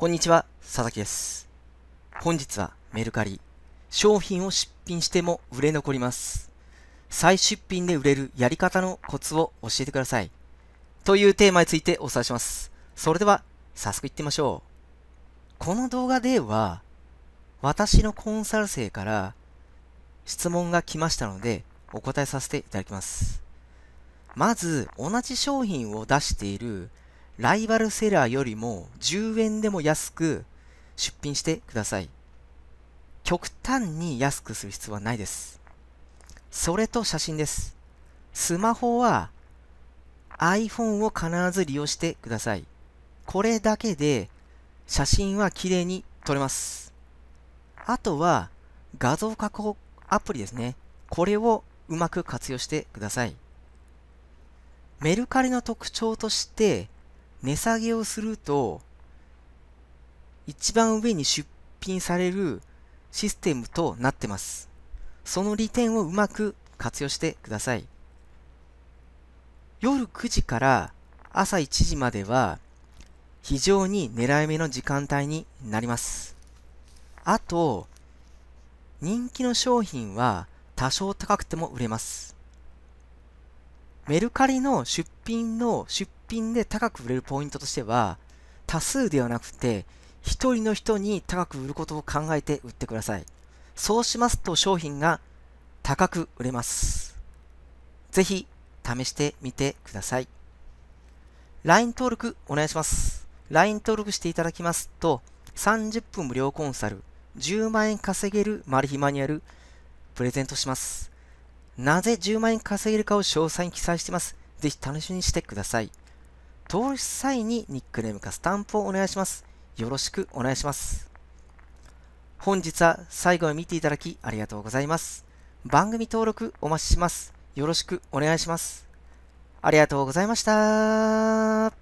こんにちは、佐々木です。本日はメルカリ。商品を出品しても売れ残ります。再出品で売れるやり方のコツを教えてください。というテーマについてお伝えします。それでは、早速行ってみましょう。この動画では、私のコンサル生から質問が来ましたので、お答えさせていただきます。まず、同じ商品を出しているライバルセラーよりも10円でも安く出品してください。極端に安くする必要はないです。それと写真です。スマホは iPhone を必ず利用してください。これだけで写真は綺麗に撮れます。あとは画像加工アプリですね。これをうまく活用してください。メルカリの特徴として値下げをすると、一番上に出品されるシステムとなってます。その利点をうまく活用してください。夜9時から朝1時までは非常に狙い目の時間帯になります。あと、人気の商品は多少高くても売れます。メルカリの出品の出品で高く売れるポイントとしては、多数ではなくて、一人の人に高く売ることを考えて売ってください。そうしますと商品が高く売れます。ぜひ試してみてください。LINE 登録お願いします。LINE 登録していただきますと、30分無料コンサル、10万円稼げるマル秘マニュアル、プレゼントします。なぜ10万円稼げるかを詳細に記載しています。ぜひ楽しみにしてください。投資際にニックネームかスタンプをお願いします。よろしくお願いします。本日は最後まで見ていただきありがとうございます。番組登録お待ちします。よろしくお願いします。ありがとうございました。